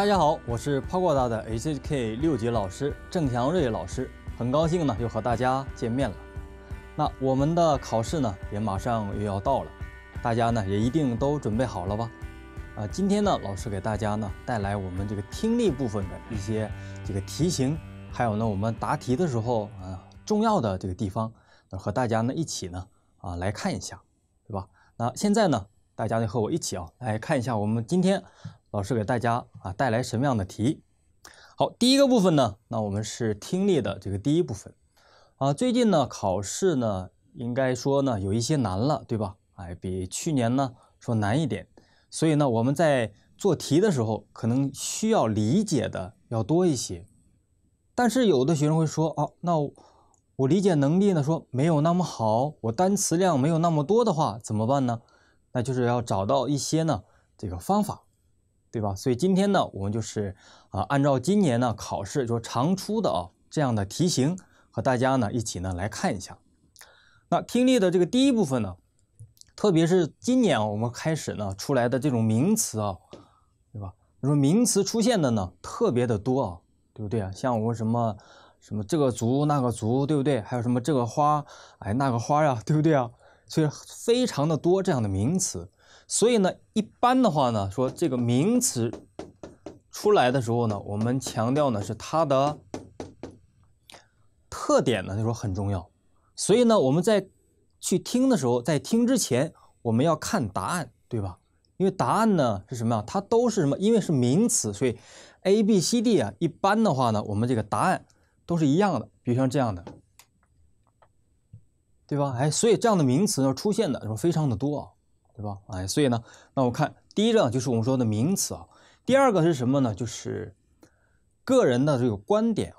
大家好，我是抛过大的 H K 六级老师郑祥瑞老师，很高兴呢又和大家见面了。那我们的考试呢也马上又要到了，大家呢也一定都准备好了吧？啊，今天呢老师给大家呢带来我们这个听力部分的一些这个题型，还有呢我们答题的时候啊重要的这个地方，那和大家呢一起呢啊来看一下，对吧？那现在呢大家呢和我一起啊来看一下我们今天。老师给大家啊带来什么样的题？好，第一个部分呢，那我们是听力的这个第一部分啊。最近呢，考试呢，应该说呢有一些难了，对吧？哎，比去年呢说难一点。所以呢，我们在做题的时候，可能需要理解的要多一些。但是有的学生会说啊，那我理解能力呢说没有那么好，我单词量没有那么多的话怎么办呢？那就是要找到一些呢这个方法。对吧？所以今天呢，我们就是啊，按照今年呢考试就常出的啊这样的题型，和大家呢一起呢来看一下。那听力的这个第一部分呢，特别是今年啊，我们开始呢出来的这种名词啊，对吧？你说名词出现的呢特别的多啊，对不对啊？像我们什么什么这个族那个族，对不对？还有什么这个花哎那个花呀，对不对啊？所以非常的多这样的名词。所以呢，一般的话呢，说这个名词出来的时候呢，我们强调呢是它的特点呢，就说很重要。所以呢，我们在去听的时候，在听之前，我们要看答案，对吧？因为答案呢是什么呀？它都是什么？因为是名词，所以 A、B、C、D 啊，一般的话呢，我们这个答案都是一样的，比如像这样的，对吧？哎，所以这样的名词呢，出现的说非常的多啊。是吧？哎，所以呢，那我看第一个呢，就是我们说的名词啊。第二个是什么呢？就是个人的这个观点啊。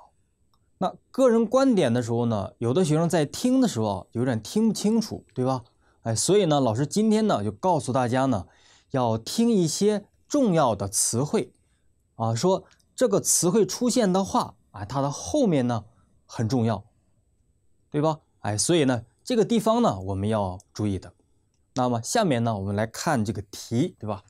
那个人观点的时候呢，有的学生在听的时候啊，有点听不清楚，对吧？哎，所以呢，老师今天呢，就告诉大家呢，要听一些重要的词汇啊。说这个词汇出现的话啊，它的后面呢很重要，对吧？哎，所以呢，这个地方呢，我们要注意的。那么下面呢，我们来看这个题，对吧？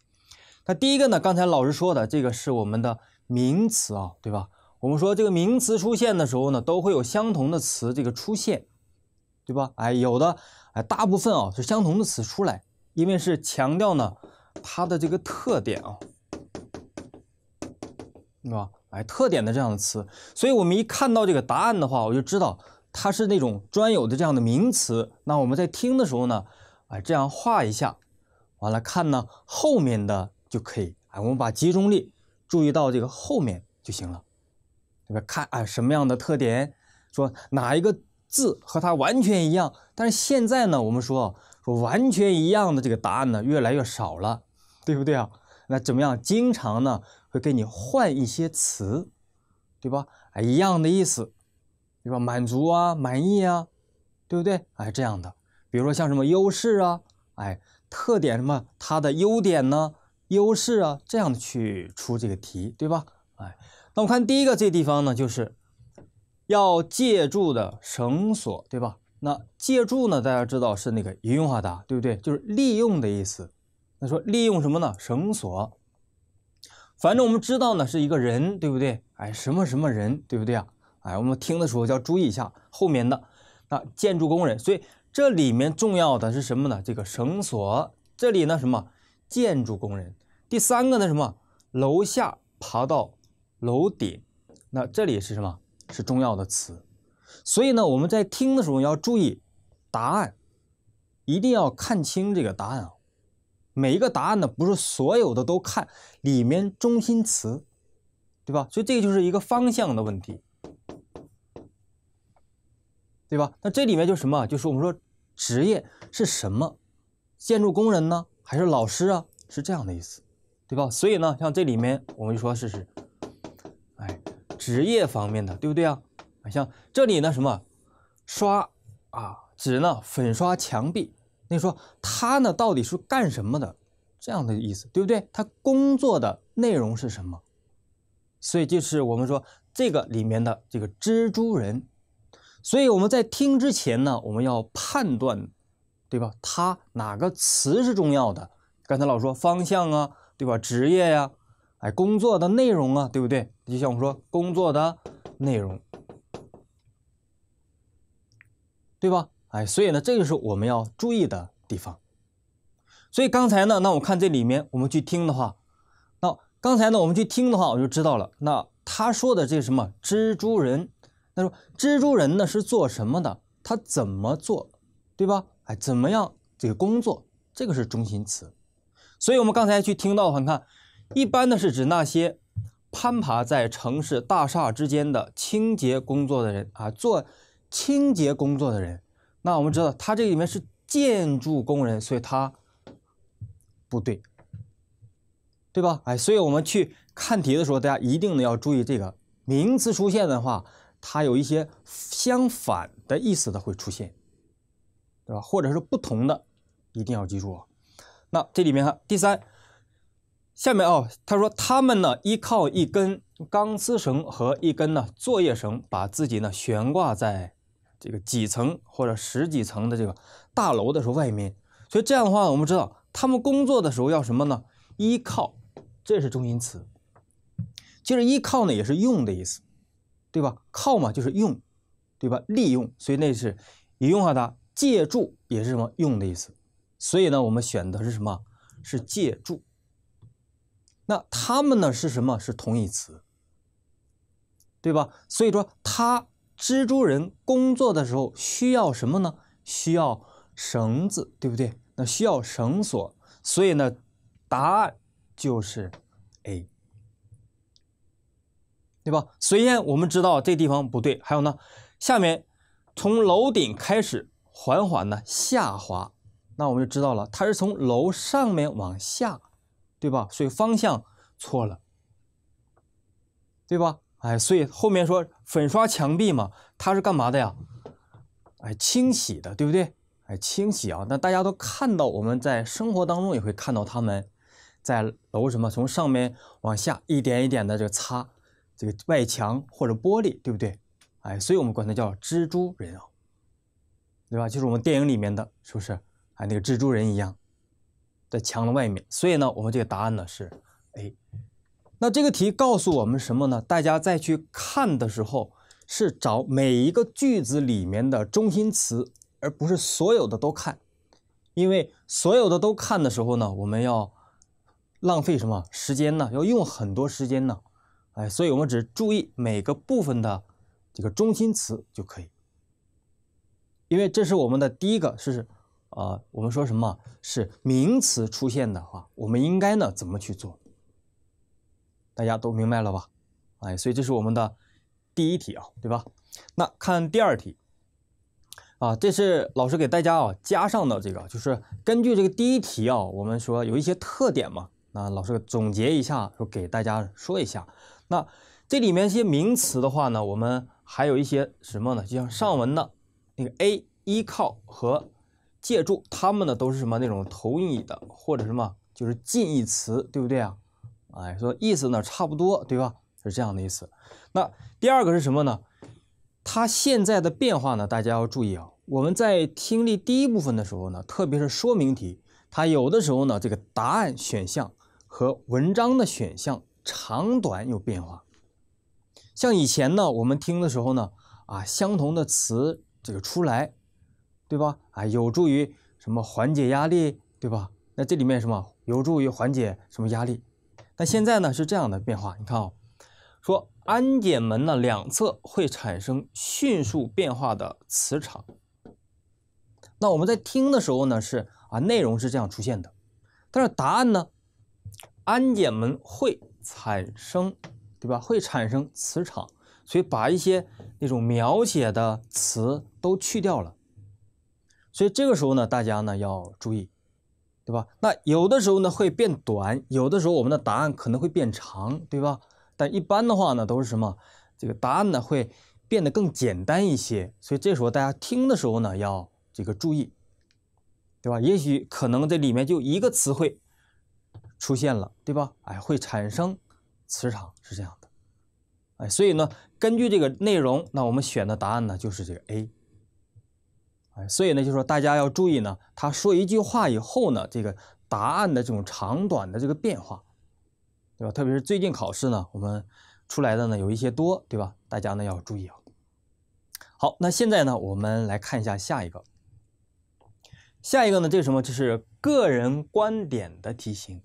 那第一个呢，刚才老师说的这个是我们的名词啊，对吧？我们说这个名词出现的时候呢，都会有相同的词这个出现，对吧？哎，有的，哎，大部分啊是相同的词出来，因为是强调呢它的这个特点啊，对吧？哎，特点的这样的词，所以我们一看到这个答案的话，我就知道它是那种专有的这样的名词。那我们在听的时候呢？哎，这样画一下，完了看呢，后面的就可以。哎，我们把集中力注意到这个后面就行了，对吧？看啊，什么样的特点，说哪一个字和它完全一样。但是现在呢，我们说说完全一样的这个答案呢，越来越少了，对不对啊？那怎么样？经常呢会给你换一些词，对吧？哎，一样的意思，对吧？满足啊，满意啊，对不对？哎，这样的。比如说像什么优势啊，哎，特点什么，它的优点呢，优势啊，这样的去出这个题，对吧？哎，那我看第一个这地方呢，就是要借助的绳索，对吧？那借助呢，大家知道是那个“引用化”的，对不对？就是利用的意思。那说利用什么呢？绳索。反正我们知道呢，是一个人，对不对？哎，什么什么人，对不对啊？哎，我们听的时候要注意一下后面的那建筑工人，所以。这里面重要的是什么呢？这个绳索这里呢什么建筑工人？第三个呢什么楼下爬到楼顶？那这里是什么？是重要的词。所以呢我们在听的时候要注意答案，一定要看清这个答案啊。每一个答案呢不是所有的都看里面中心词，对吧？所以这个就是一个方向的问题。对吧？那这里面就什么？就是我们说职业是什么？建筑工人呢？还是老师啊？是这样的意思，对吧？所以呢，像这里面我们就说是是，哎，职业方面的，对不对啊？像这里呢什么刷啊纸呢？粉刷墙壁。你说他呢到底是干什么的？这样的意思，对不对？他工作的内容是什么？所以就是我们说这个里面的这个蜘蛛人。所以我们在听之前呢，我们要判断，对吧？他哪个词是重要的？刚才老说方向啊，对吧？职业呀，哎，工作的内容啊，对不对？就像我们说工作的内容，对吧？哎，所以呢，这就是我们要注意的地方。所以刚才呢，那我看这里面我们去听的话，那刚才呢我们去听的话，我就知道了。那他说的这什么蜘蛛人？说蜘蛛人呢是做什么的？他怎么做，对吧？哎，怎么样这个工作？这个是中心词，所以我们刚才去听到的话，你看，一般呢是指那些攀爬在城市大厦之间的清洁工作的人啊，做清洁工作的人。那我们知道他这里面是建筑工人，所以他不对，对吧？哎，所以我们去看题的时候，大家一定呢要注意这个名词出现的话。它有一些相反的意思的会出现，对吧？或者是不同的，一定要记住啊。那这里面哈，第三，下面哦，他说他们呢依靠一根钢丝绳和一根呢作业绳，把自己呢悬挂在这个几层或者十几层的这个大楼的时候外面。所以这样的话，我们知道他们工作的时候要什么呢？依靠，这是中心词，其实依靠呢也是用的意思。对吧？靠嘛，就是用，对吧？利用，所以那是引用它的。借助也是什么用的意思，所以呢，我们选的是什么？是借助。那它们呢是什么？是同义词，对吧？所以说，他蜘蛛人工作的时候需要什么呢？需要绳子，对不对？那需要绳索，所以呢，答案就是 A。对吧？虽然我们知道这地方不对，还有呢，下面从楼顶开始缓缓的下滑，那我们就知道了，它是从楼上面往下，对吧？所以方向错了，对吧？哎，所以后面说粉刷墙壁嘛，它是干嘛的呀？哎，清洗的，对不对？哎，清洗啊！那大家都看到，我们在生活当中也会看到他们在楼什么，从上面往下一点一点的这个擦。这个外墙或者玻璃，对不对？哎，所以我们管它叫蜘蛛人啊，对吧？就是我们电影里面的是不是？哎，那个蜘蛛人一样，在墙的外面。所以呢，我们这个答案呢是 A。那这个题告诉我们什么呢？大家再去看的时候，是找每一个句子里面的中心词，而不是所有的都看。因为所有的都看的时候呢，我们要浪费什么时间呢？要用很多时间呢。哎，所以我们只注意每个部分的这个中心词就可以，因为这是我们的第一个是，呃，我们说什么是名词出现的话，我们应该呢怎么去做？大家都明白了吧？哎，所以这是我们的第一题啊，对吧？那看第二题，啊，这是老师给大家啊加上的这个，就是根据这个第一题啊，我们说有一些特点嘛，那老师总结一下，说给大家说一下。那这里面一些名词的话呢，我们还有一些什么呢？就像上文的那个 A 依靠和借助，它们呢都是什么那种同义的或者什么就是近义词，对不对啊？哎，说意思呢差不多，对吧？是这样的意思。那第二个是什么呢？它现在的变化呢，大家要注意啊。我们在听力第一部分的时候呢，特别是说明题，它有的时候呢，这个答案选项和文章的选项。长短有变化，像以前呢，我们听的时候呢，啊，相同的词这个出来，对吧？啊，有助于什么缓解压力，对吧？那这里面什么有助于缓解什么压力？那现在呢是这样的变化，你看啊，说安检门呢两侧会产生迅速变化的磁场，那我们在听的时候呢是啊内容是这样出现的，但是答案呢，安检门会。产生，对吧？会产生磁场，所以把一些那种描写的词都去掉了。所以这个时候呢，大家呢要注意，对吧？那有的时候呢会变短，有的时候我们的答案可能会变长，对吧？但一般的话呢都是什么？这个答案呢会变得更简单一些。所以这时候大家听的时候呢要这个注意，对吧？也许可能这里面就一个词汇。出现了，对吧？哎，会产生磁场，是这样的，哎，所以呢，根据这个内容，那我们选的答案呢就是这个 A。哎，所以呢，就说大家要注意呢，他说一句话以后呢，这个答案的这种长短的这个变化，对吧？特别是最近考试呢，我们出来的呢有一些多，对吧？大家呢要注意啊。好，那现在呢，我们来看一下下一个，下一个呢这是什么？这是个人观点的题型。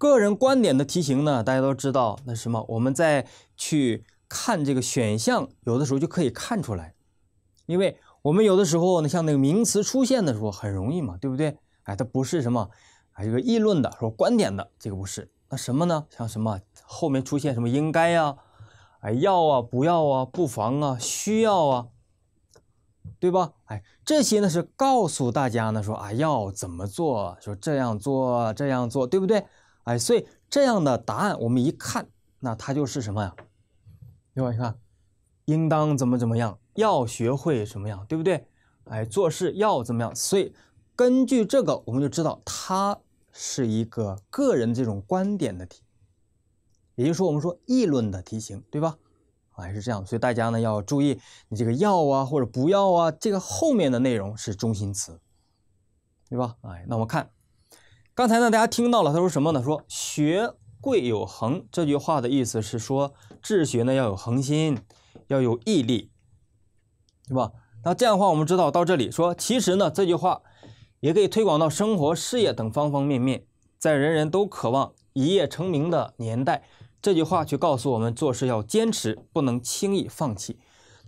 个人观点的题型呢，大家都知道，那什么，我们在去看这个选项，有的时候就可以看出来，因为我们有的时候呢，像那个名词出现的时候很容易嘛，对不对？哎，它不是什么，哎，这个议论的，说观点的，这个不是，那什么呢？像什么后面出现什么应该呀，哎，要啊，不要啊，不妨啊，需要啊，对吧？哎，这些呢是告诉大家呢，说啊要怎么做，说这样做，这样做，对不对？哎，所以这样的答案我们一看，那它就是什么呀？另外你看，应当怎么怎么样？要学会什么样，对不对？哎，做事要怎么样？所以根据这个，我们就知道它是一个个人这种观点的题，也就是说，我们说议论的题型，对吧？哎，是这样。所以大家呢要注意，你这个要啊或者不要啊，这个后面的内容是中心词，对吧？哎，那我们看。刚才呢，大家听到了，他说什么呢？说“学贵有恒”这句话的意思是说，治学呢要有恒心，要有毅力，对吧？那这样的话，我们知道到这里说，其实呢，这句话也可以推广到生活、事业等方方面面。在人人都渴望一夜成名的年代，这句话却告诉我们，做事要坚持，不能轻易放弃。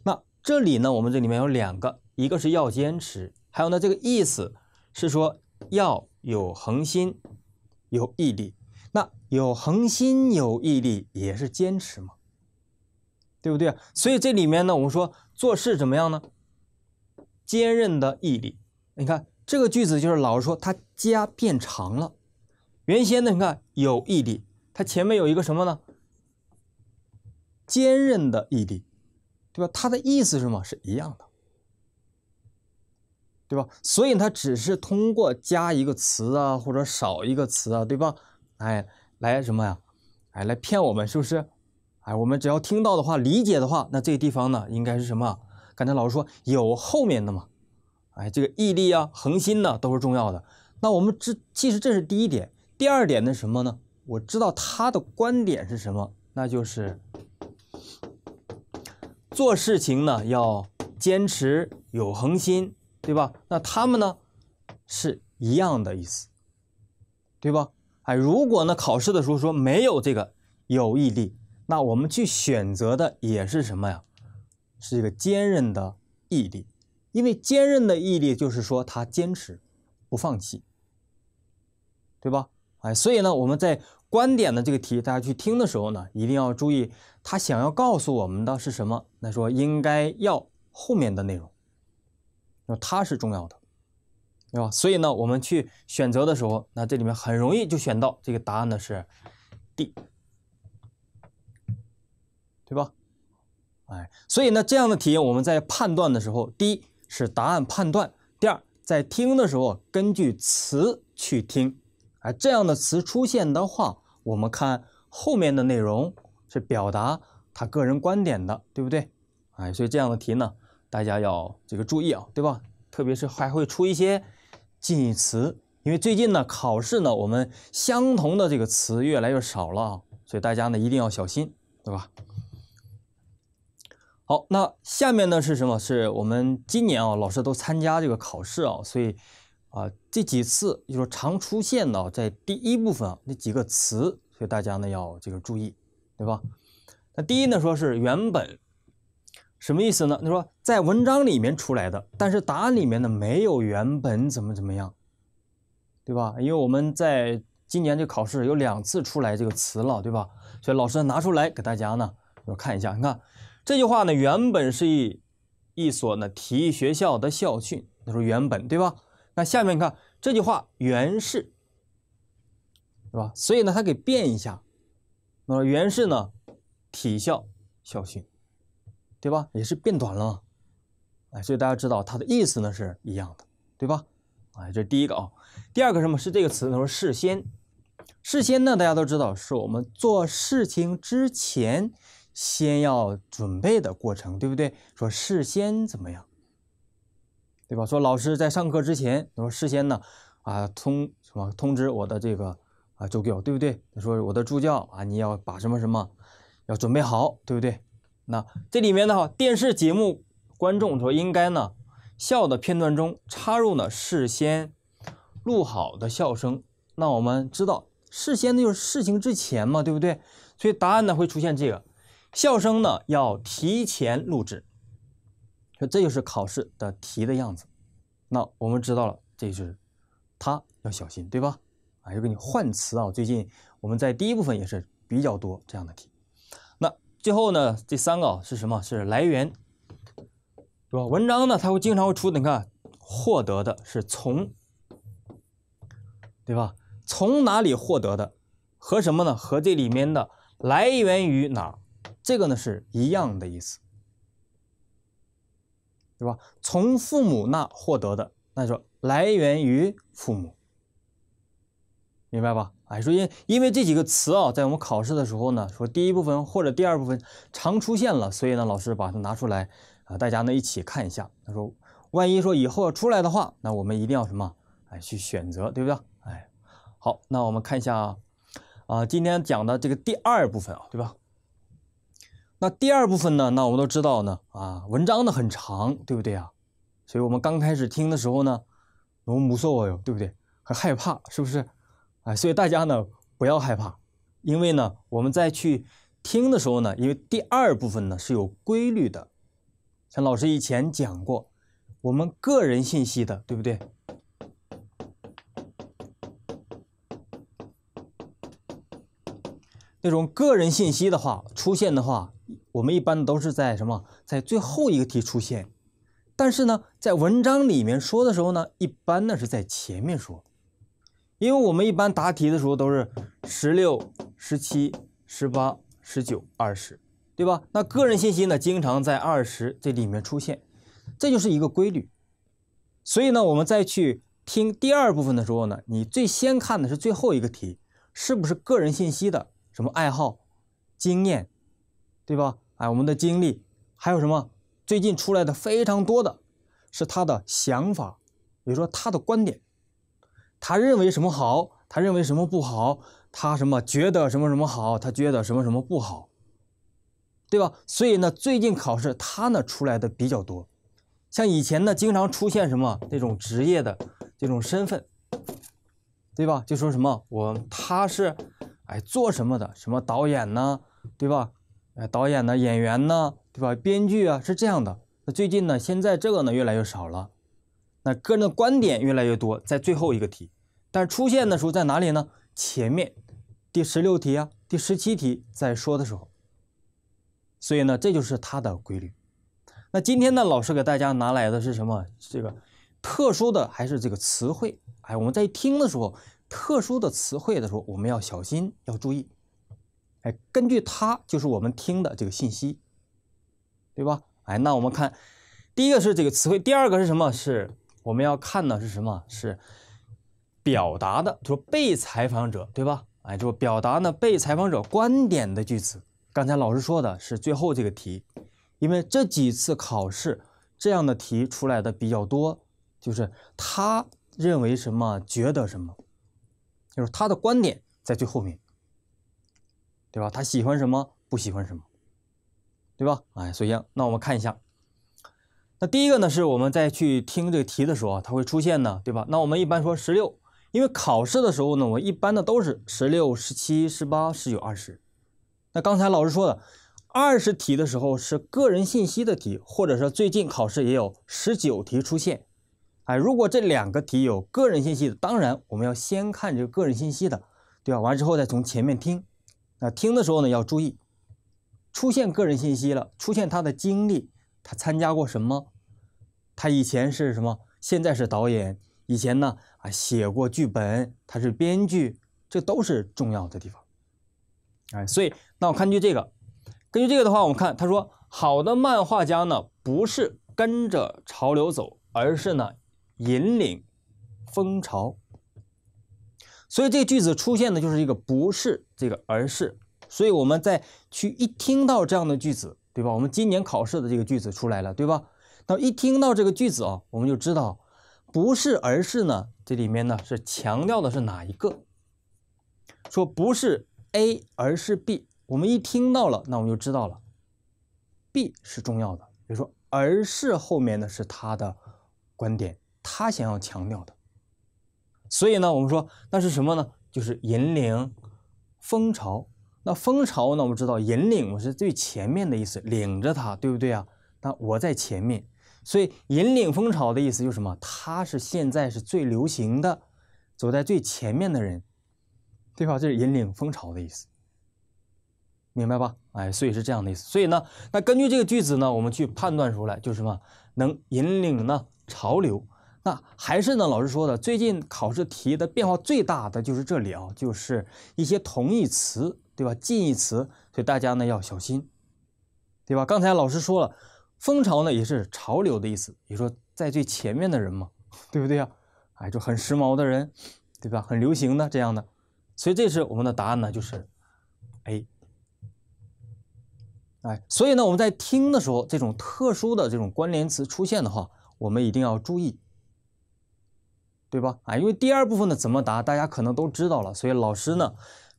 那这里呢，我们这里面有两个，一个是要坚持，还有呢，这个意思是说要。有恒心，有毅力，那有恒心有毅力也是坚持嘛，对不对？所以这里面呢，我们说做事怎么样呢？坚韧的毅力，你看这个句子就是老师说他加变长了，原先呢，你看有毅力，它前面有一个什么呢？坚韧的毅力，对吧？它的意思是什么是一样的？对吧？所以他只是通过加一个词啊，或者少一个词啊，对吧？哎，来什么呀？哎，来骗我们是不是？哎，我们只要听到的话，理解的话，那这个地方呢，应该是什么？刚才老师说有后面的嘛？哎，这个毅力啊、恒心呢，都是重要的。那我们这其实这是第一点，第二点呢什么呢？我知道他的观点是什么，那就是做事情呢要坚持有恒心。对吧？那他们呢，是一样的意思，对吧？哎，如果呢考试的时候说没有这个有毅力，那我们去选择的也是什么呀？是一个坚韧的毅力，因为坚韧的毅力就是说他坚持不放弃，对吧？哎，所以呢我们在观点的这个题，大家去听的时候呢，一定要注意他想要告诉我们的是什么。那说应该要后面的内容。那它是重要的，对吧？所以呢，我们去选择的时候，那这里面很容易就选到这个答案呢是 D，对吧？哎，所以呢，这样的题我们在判断的时候，第一是答案判断，第二在听的时候根据词去听，哎，这样的词出现的话，我们看后面的内容是表达他个人观点的，对不对？哎，所以这样的题呢。大家要这个注意啊，对吧？特别是还会出一些近义词，因为最近呢考试呢，我们相同的这个词越来越少了，所以大家呢一定要小心，对吧？好，那下面呢是什么？是我们今年啊，老师都参加这个考试啊，所以啊，这几次就是常出现的在第一部分那几个词，所以大家呢要这个注意，对吧？那第一呢，说是原本。什么意思呢？你说在文章里面出来的，但是答案里面呢没有原本怎么怎么样，对吧？因为我们在今年这考试有两次出来这个词了，对吧？所以老师拿出来给大家呢，我看一下。你看这句话呢，原本是一一所呢体育学校的校训，他说原本对吧？那下面你看这句话原是，是吧？所以呢他给变一下，那么原是呢体校校训。对吧？也是变短了，哎，所以大家知道它的意思呢是一样的，对吧？哎，这是第一个啊。第二个什么是这个词呢？说事先，事先呢，大家都知道是我们做事情之前先要准备的过程，对不对？说事先怎么样，对吧？说老师在上课之前，他说事先呢，啊，通什么通知我的这个啊助教，对不对？他说我的助教啊，你要把什么什么要准备好，对不对？那这里面呢？哈，电视节目观众说应该呢，笑的片段中插入呢事先录好的笑声。那我们知道，事先那就是事情之前嘛，对不对？所以答案呢会出现这个笑声呢要提前录制。所以这就是考试的题的样子。那我们知道了，这是他要小心，对吧？啊，又给你换词啊！最近我们在第一部分也是比较多这样的题。最后呢，这三个是什么？是来源，对吧？文章呢，它会经常会出，你看，获得的是从，对吧？从哪里获得的？和什么呢？和这里面的来源于哪这个呢是一样的意思，对吧？从父母那获得的，那就来源于父母。明白吧？哎，说因因为这几个词啊，在我们考试的时候呢，说第一部分或者第二部分常出现了，所以呢，老师把它拿出来啊，大家呢一起看一下。他说，万一说以后要出来的话，那我们一定要什么？哎，去选择，对不对？哎，好，那我们看一下啊，今天讲的这个第二部分啊，对吧？那第二部分呢，那我们都知道呢啊，文章呢很长，对不对啊？所以我们刚开始听的时候呢，我们无所谓，对不对？很害怕，是不是？哎，所以大家呢不要害怕，因为呢我们在去听的时候呢，因为第二部分呢是有规律的，像老师以前讲过，我们个人信息的，对不对？那种个人信息的话出现的话，我们一般都是在什么？在最后一个题出现，但是呢，在文章里面说的时候呢，一般呢是在前面说。因为我们一般答题的时候都是十六、十七、十八、十九、二十，对吧？那个人信息呢，经常在二十这里面出现，这就是一个规律。所以呢，我们再去听第二部分的时候呢，你最先看的是最后一个题是不是个人信息的什么爱好、经验，对吧？哎，我们的经历还有什么？最近出来的非常多的是他的想法，比如说他的观点。他认为什么好？他认为什么不好？他什么觉得什么什么好？他觉得什么什么不好？对吧？所以呢，最近考试他呢出来的比较多，像以前呢经常出现什么这种职业的这种身份，对吧？就说什么我他是哎做什么的？什么导演呢？对吧？哎导演呢？演员呢？对吧？编剧啊是这样的。那最近呢，现在这个呢越来越少了。那个人的观点越来越多，在最后一个题，但出现的时候在哪里呢？前面第十六题啊，第十七题在说的时候，所以呢，这就是它的规律。那今天呢，老师给大家拿来的是什么？这个特殊的还是这个词汇？哎，我们在听的时候，特殊的词汇的时候，我们要小心，要注意。哎，根据它就是我们听的这个信息，对吧？哎，那我们看，第一个是这个词汇，第二个是什么？是？我们要看的是什么？是表达的，就是被采访者，对吧？哎，就是表达呢被采访者观点的句子。刚才老师说的是最后这个题，因为这几次考试这样的题出来的比较多，就是他认为什么，觉得什么，就是他的观点在最后面，对吧？他喜欢什么，不喜欢什么，对吧？哎，所以那我们看一下。那第一个呢，是我们在去听这个题的时候啊，它会出现呢，对吧？那我们一般说十六，因为考试的时候呢，我一般的都是十六、十七、十八、十九、二十。那刚才老师说的二十题的时候是个人信息的题，或者说最近考试也有十九题出现。哎，如果这两个题有个人信息的，当然我们要先看这个个人信息的，对吧？完之后再从前面听。那听的时候呢，要注意出现个人信息了，出现他的经历，他参加过什么。他以前是什么？现在是导演。以前呢啊，写过剧本，他是编剧，这都是重要的地方。哎，所以那我根据这个，根据这个的话，我们看他说，好的漫画家呢不是跟着潮流走，而是呢引领风潮。所以这个句子出现的就是一个不是这个而是。所以我们在去一听到这样的句子，对吧？我们今年考试的这个句子出来了，对吧？一听到这个句子啊，我们就知道，不是而是呢，这里面呢是强调的是哪一个？说不是 A 而是 B，我们一听到了，那我们就知道了，B 是重要的。比如说而是后面呢是他的观点，他想要强调的。所以呢，我们说那是什么呢？就是引领风潮。那风潮呢？我们知道引领我是最前面的意思，领着他，对不对啊？那我在前面。所以，引领风潮的意思就是什么？他是现在是最流行的，走在最前面的人，对吧？这是引领风潮的意思，明白吧？哎，所以是这样的意思。所以呢，那根据这个句子呢，我们去判断出来就是什么？能引领呢潮流？那还是呢？老师说的，最近考试题的变化最大的就是这里啊，就是一些同义词，对吧？近义词，所以大家呢要小心，对吧？刚才老师说了。风潮呢也是潮流的意思，也说在最前面的人嘛，对不对呀？哎，就很时髦的人，对吧？很流行的这样的，所以这是我们的答案呢，就是 A。哎，所以呢我们在听的时候，这种特殊的这种关联词出现的话，我们一定要注意，对吧？啊，因为第二部分呢怎么答，大家可能都知道了，所以老师呢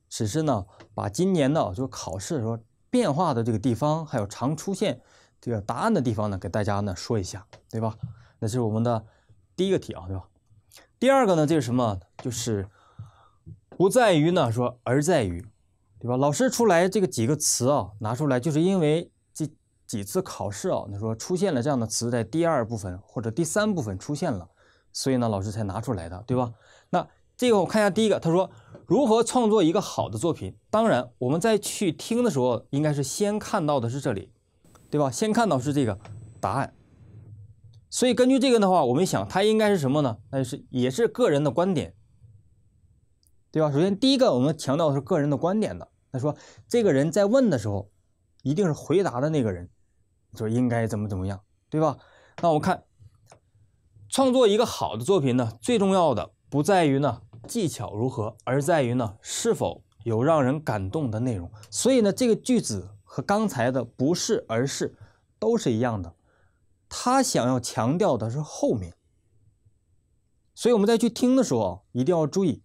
只是呢把今年的就考试说变化的这个地方，还有常出现。这个答案的地方呢，给大家呢说一下，对吧？那是我们的第一个题啊，对吧？第二个呢，这是什么？就是不在于呢说，而在于，对吧？老师出来这个几个词啊，拿出来，就是因为这几次考试啊，他说出现了这样的词在第二部分或者第三部分出现了，所以呢，老师才拿出来的，对吧？那这个我看一下，第一个，他说如何创作一个好的作品？当然，我们在去听的时候，应该是先看到的是这里。对吧？先看到是这个答案，所以根据这个的话，我们想它应该是什么呢？那就是也是个人的观点，对吧？首先第一个，我们强调的是个人的观点的。他说这个人在问的时候，一定是回答的那个人，说应该怎么怎么样，对吧？那我看创作一个好的作品呢，最重要的不在于呢技巧如何，而在于呢是否有让人感动的内容。所以呢，这个句子。和刚才的不是，而是，都是一样的。他想要强调的是后面，所以我们在去听的时候一定要注意，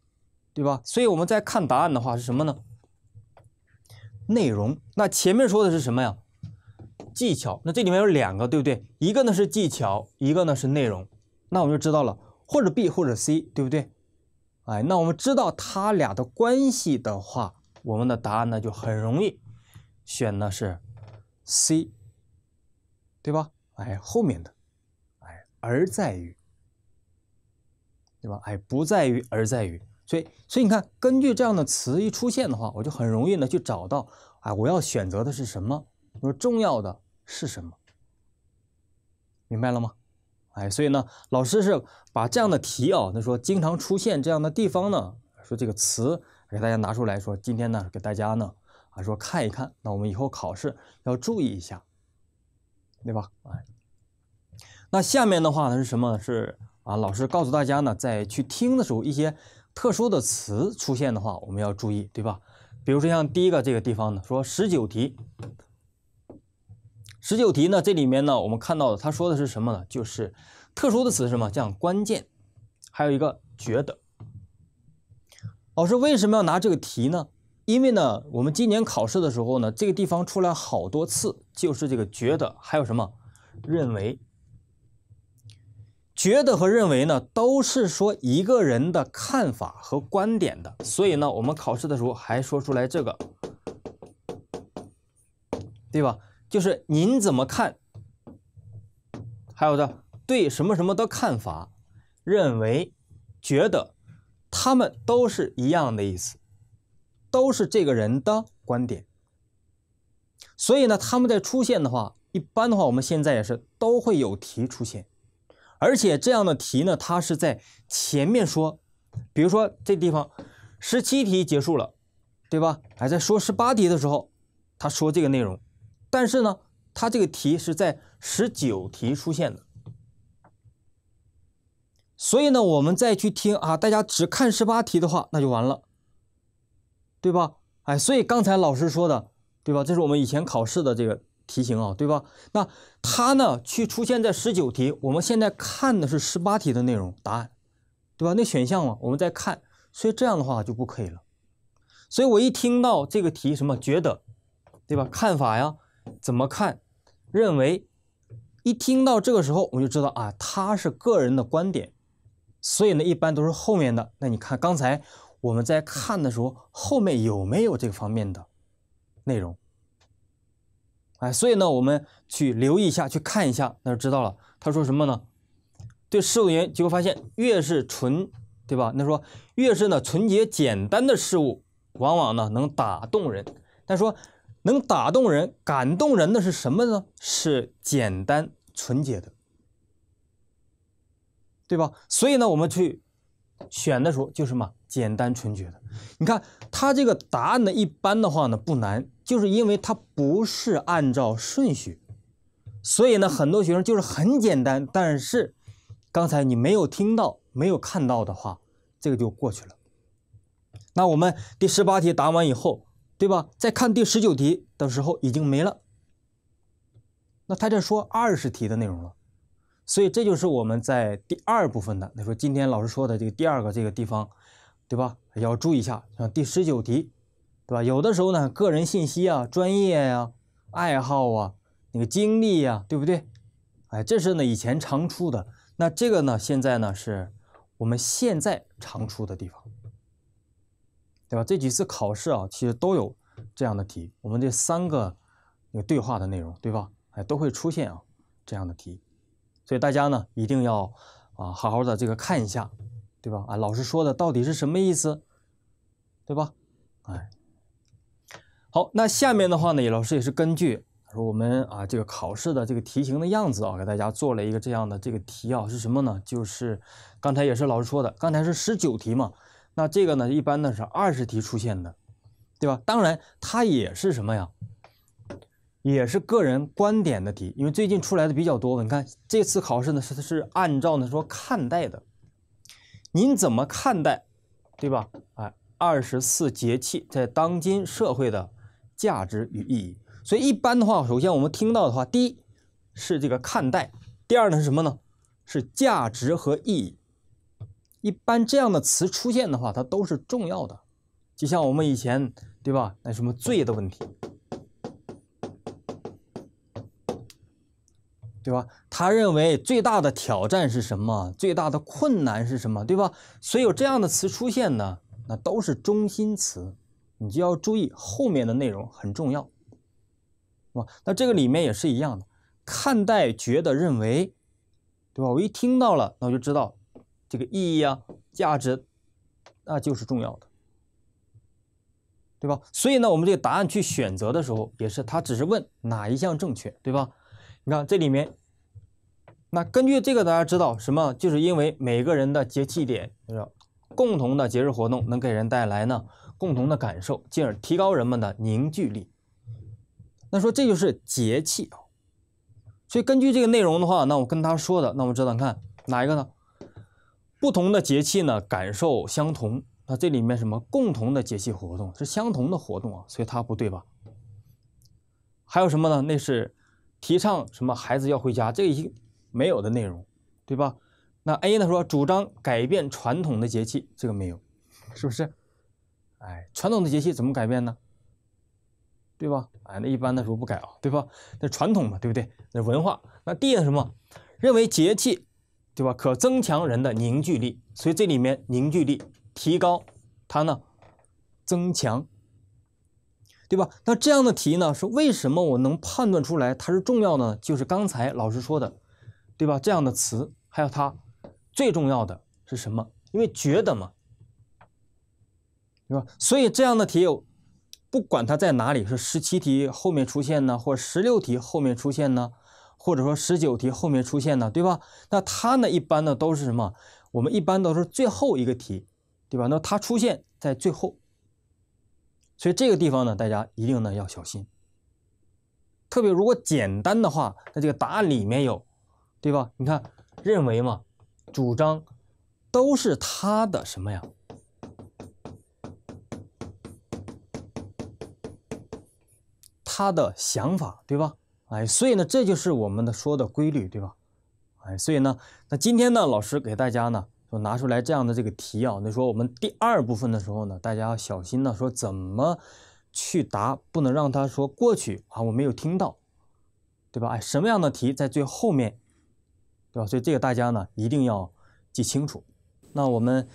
对吧？所以我们在看答案的话是什么呢？内容。那前面说的是什么呀？技巧。那这里面有两个，对不对？一个呢是技巧，一个呢是内容。那我们就知道了，或者 B 或者 C，对不对？哎，那我们知道他俩的关系的话，我们的答案呢就很容易。选的是 C，对吧？哎，后面的，哎，而在于，对吧？哎，不在于，而在于，所以，所以你看，根据这样的词一出现的话，我就很容易呢去找到，哎，我要选择的是什么？说重要的是什么？明白了吗？哎，所以呢，老师是把这样的题啊，他说经常出现这样的地方呢，说这个词给大家拿出来说，今天呢给大家呢。说看一看，那我们以后考试要注意一下，对吧？哎，那下面的话呢是什么？是啊，老师告诉大家呢，在去听的时候，一些特殊的词出现的话，我们要注意，对吧？比如说像第一个这个地方呢，说十九题，十九题呢，这里面呢，我们看到的他说的是什么呢？就是特殊的词是什么？像关键，还有一个觉得。老师为什么要拿这个题呢？因为呢，我们今年考试的时候呢，这个地方出来好多次，就是这个觉得还有什么，认为，觉得和认为呢，都是说一个人的看法和观点的。所以呢，我们考试的时候还说出来这个，对吧？就是您怎么看？还有的对什么什么的看法、认为、觉得，他们都是一样的意思。都是这个人的观点，所以呢，他们在出现的话，一般的话，我们现在也是都会有题出现，而且这样的题呢，它是在前面说，比如说这地方，十七题结束了，对吧？还在说十八题的时候，他说这个内容，但是呢，他这个题是在十九题出现的，所以呢，我们再去听啊，大家只看十八题的话，那就完了。对吧？哎，所以刚才老师说的，对吧？这是我们以前考试的这个题型啊，对吧？那它呢去出现在十九题，我们现在看的是十八题的内容答案，对吧？那选项嘛，我们再看，所以这样的话就不可以了。所以我一听到这个题什么觉得，对吧？看法呀，怎么看，认为，一听到这个时候我就知道啊，它是个人的观点，所以呢一般都是后面的。那你看刚才。我们在看的时候，后面有没有这个方面的内容？哎，所以呢，我们去留意一下，去看一下，那就知道了。他说什么呢？对事物研究发现，越是纯，对吧？那说越是呢纯洁简单的事物，往往呢能打动人。他说能打动人、感动人的是什么呢？是简单纯洁的，对吧？所以呢，我们去。选的时候就什么简单纯绝的，你看他这个答案呢，一般的话呢不难，就是因为它不是按照顺序，所以呢很多学生就是很简单，但是刚才你没有听到没有看到的话，这个就过去了。那我们第十八题答完以后，对吧？再看第十九题的时候已经没了，那他这说二十题的内容了。所以这就是我们在第二部分的，他说今天老师说的这个第二个这个地方，对吧？要注意一下，像第十九题，对吧？有的时候呢，个人信息啊、专业呀、爱好啊、那个经历呀，对不对？哎，这是呢以前常出的，那这个呢，现在呢是我们现在常出的地方，对吧？这几次考试啊，其实都有这样的题，我们这三个那个对话的内容，对吧？哎，都会出现啊这样的题。所以大家呢，一定要啊好好的这个看一下，对吧？啊，老师说的到底是什么意思，对吧？哎，好，那下面的话呢，老师也是根据说我们啊这个考试的这个题型的样子啊，给大家做了一个这样的这个题啊，是什么呢？就是刚才也是老师说的，刚才是十九题嘛，那这个呢一般呢是二十题出现的，对吧？当然它也是什么呀？也是个人观点的题，因为最近出来的比较多你看这次考试呢是是按照呢说看待的，您怎么看待，对吧？哎，二十四节气在当今社会的价值与意义。所以一般的话，首先我们听到的话，第一是这个看待，第二呢是什么呢？是价值和意义。一般这样的词出现的话，它都是重要的。就像我们以前对吧，那什么罪的问题。对吧？他认为最大的挑战是什么？最大的困难是什么？对吧？所以有这样的词出现呢，那都是中心词，你就要注意后面的内容很重要，是吧？那这个里面也是一样的，看待、觉得、认为，对吧？我一听到了，那我就知道这个意义啊、价值，那就是重要的，对吧？所以呢，我们这个答案去选择的时候，也是他只是问哪一项正确，对吧？你看这里面。那根据这个，大家知道什么？就是因为每个人的节气点，就是共同的节日活动能给人带来呢共同的感受，进而提高人们的凝聚力。那说这就是节气啊。所以根据这个内容的话，那我跟他说的，那我知道，你看哪一个呢？不同的节气呢，感受相同。那这里面什么共同的节气活动是相同的活动啊？所以它不对吧？还有什么呢？那是提倡什么？孩子要回家这一。没有的内容，对吧？那 A 呢？说主张改变传统的节气，这个没有，是不是？哎，传统的节气怎么改变呢？对吧？哎，那一般的时候不改啊，对吧？那传统嘛，对不对？那文化。那 D 呢？什么？认为节气，对吧？可增强人的凝聚力。所以这里面凝聚力提高，它呢增强，对吧？那这样的题呢，说为什么我能判断出来它是重要呢？就是刚才老师说的。对吧？这样的词还有它，最重要的是什么？因为觉得嘛，对吧？所以这样的题有，不管它在哪里，是十七题后面出现呢，或十六题后面出现呢，或者说十九题后面出现呢，对吧？那它呢，一般呢都是什么？我们一般都是最后一个题，对吧？那它出现在最后，所以这个地方呢，大家一定呢要小心。特别如果简单的话，那这个答案里面有。对吧？你看，认为嘛，主张，都是他的什么呀？他的想法，对吧？哎，所以呢，这就是我们的说的规律，对吧？哎，所以呢，那今天呢，老师给大家呢，就拿出来这样的这个题啊，那说我们第二部分的时候呢，大家要小心呢，说怎么去答，不能让他说过去啊，我没有听到，对吧？哎，什么样的题在最后面？所以这个大家呢一定要记清楚。那我们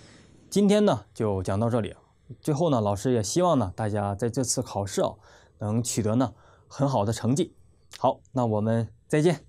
今天呢就讲到这里。最后呢，老师也希望呢大家在这次考试啊能取得呢很好的成绩。好，那我们再见。